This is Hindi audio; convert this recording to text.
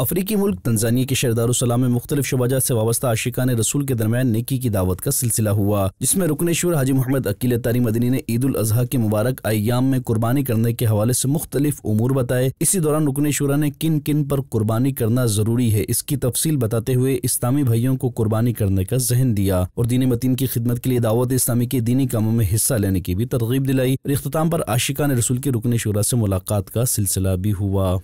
अफ्रीकी मुल्क तंजानिया के शहर में मुख्तलि शबाजा से वाबस्ता आशिका ने रसूल के दरमियान नेकी की दावत का सिलसिला हुआ जिसमें रुकनेश्वर हाजी मोहम्मद अकील तारी मदनी ने ईद अजहा के मुबारक अयाम में कुर्बानी करने के हवाले से मुख्तलिफ उमूर बताए इसी दौरान रुकनेश्वरा ने किन किन पर कुर्बानी करना जरूरी है इसकी तफसील बताते हुए इस्लामी भाइयों को कुर्बानी करने का जहन दिया और दीन मतीन की खिदमत के लिए दावत इस्लामी के दीनी कामों में हिस्सा लेने की भी तरगीब दिलाई और अख्ताम पर आशिका ने रसूल की रुकनेश्वरा से मुलाकात का सिलसिला भी हुआ